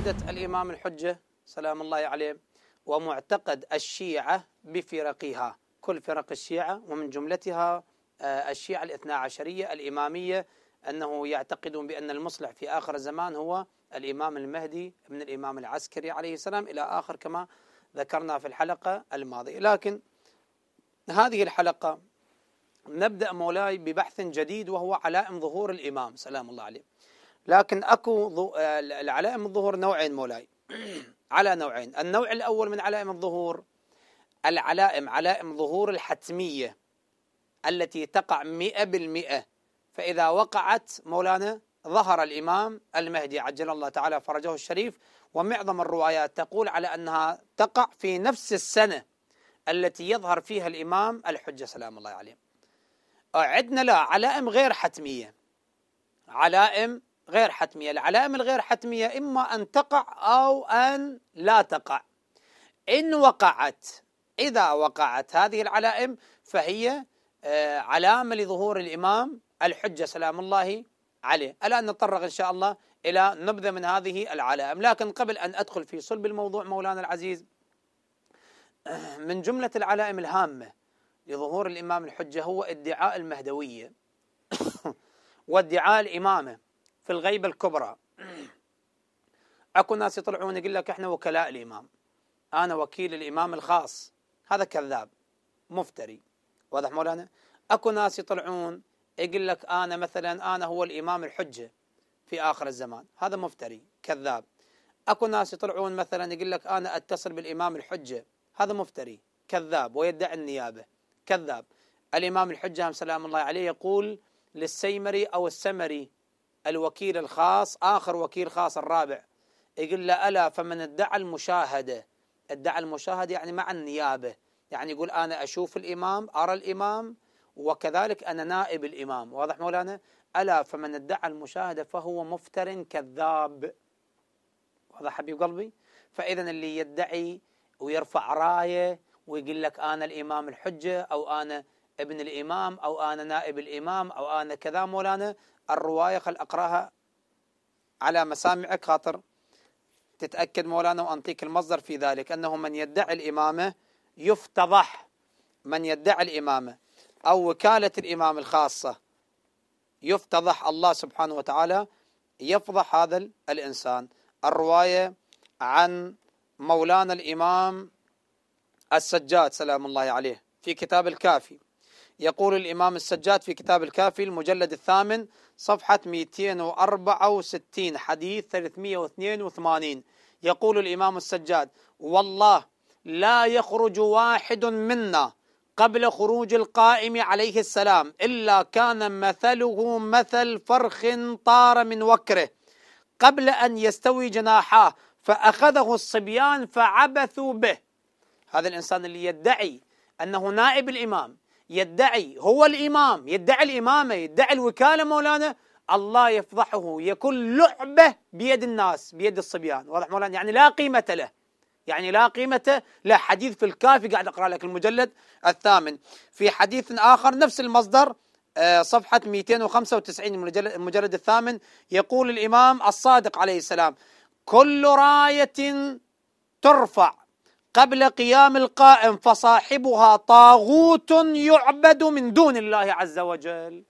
عادة الإمام الحجة سلام الله عليه ومعتقد الشيعة بفرقها كل فرق الشيعة ومن جملتها آه، الشيعة الاثنا عشرية الإمامية أنه يعتقدون بأن المصلح في آخر الزمان هو الإمام المهدي من الإمام العسكري عليه السلام إلى آخر كما ذكرنا في الحلقة الماضية لكن هذه الحلقة نبدأ مولاي ببحث جديد وهو علائم ظهور الإمام سلام الله عليه لكن اكو آه، العلائم الظهور نوعين مولاي على نوعين النوع الاول من علائم الظهور العلائم علائم ظهور الحتميه التي تقع مئة بالمئة فإذا وقعت مولانا ظهر الإمام المهدي عجل الله تعالى فرجه الشريف ومعظم الروايات تقول على أنها تقع في نفس السنة التي يظهر فيها الإمام الحجة سلام الله عليه عندنا لا علائم غير حتمية علائم غير حتمية العلائم الغير حتمية إما أن تقع أو أن لا تقع إن وقعت إذا وقعت هذه العلائم فهي آه، علامة لظهور الإمام الحجة سلام الله عليه الآن نتطرق إن شاء الله إلى نبذة من هذه العلائم لكن قبل أن أدخل في صلب الموضوع مولانا العزيز من جملة العلائم الهامة لظهور الإمام الحجة هو ادعاء المهدوية وادعاء الإمامة في الغيبة الكبرى أكو ناس يطلعون يقول لك إحنا وكلاء الإمام أنا وكيل الإمام الخاص هذا كذاب مفتري واضح مولانا أكو ناس يطلعون يقول لك أنا مثلا أنا هو الإمام الحجة في آخر الزمان هذا مفتري كذاب أكو ناس يطلعون مثلا يقول لك أنا أتصل بالإمام الحجة هذا مفتري كذاب ويدعي النيابة كذاب الإمام الحجة سلام الله عليه يقول للسيمري أو السمري الوكيل الخاص آخر وكيل خاص الرابع يقول له ألا فمن ادعى المشاهدة ادعى المشاهدة يعني مع النيابة يعني يقول أنا أشوف الإمام أرى الإمام وكذلك أنا نائب الإمام واضح مولانا ألا فمن ادعى المشاهدة فهو مفتر كذاب واضح حبيب قلبي فإذا اللي يدعي ويرفع راية ويقول لك أنا الإمام الحجة أو أنا ابن الإمام أو أنا نائب الإمام أو أنا كذا مولانا الرواية خل أقرأها على مسامعك خاطر تتأكد مولانا وأنطيك المصدر في ذلك أنه من يدعي الإمامة يفتضح من يدعي الإمامة أو وكالة الإمام الخاصة يفتضح الله سبحانه وتعالى يفضح هذا الإنسان الرواية عن مولانا الإمام السجاد سلام الله عليه في كتاب الكافي يقول الإمام السجاد في كتاب الكافي المجلد الثامن صفحة 264 حديث 382 يقول الإمام السجاد والله لا يخرج واحد منا قبل خروج القائم عليه السلام إلا كان مثله مثل فرخ طار من وكره قبل أن يستوي جناحاه فأخذه الصبيان فعبثوا به هذا الإنسان اللي يدعي أنه نائب الإمام يدعي هو الإمام يدعي الإمامة يدعي الوكالة مولانا الله يفضحه يكون لعبة بيد الناس بيد الصبيان واضح مولانا يعني لا قيمة له يعني لا قيمة له حديث في الكافي قاعد أقرأ لك المجلد الثامن في حديث آخر نفس المصدر آه، صفحة 295 المجلد الثامن يقول الإمام الصادق عليه السلام كل راية ترفع قبل قيام القائم فصاحبها طاغوت يعبد من دون الله عز وجل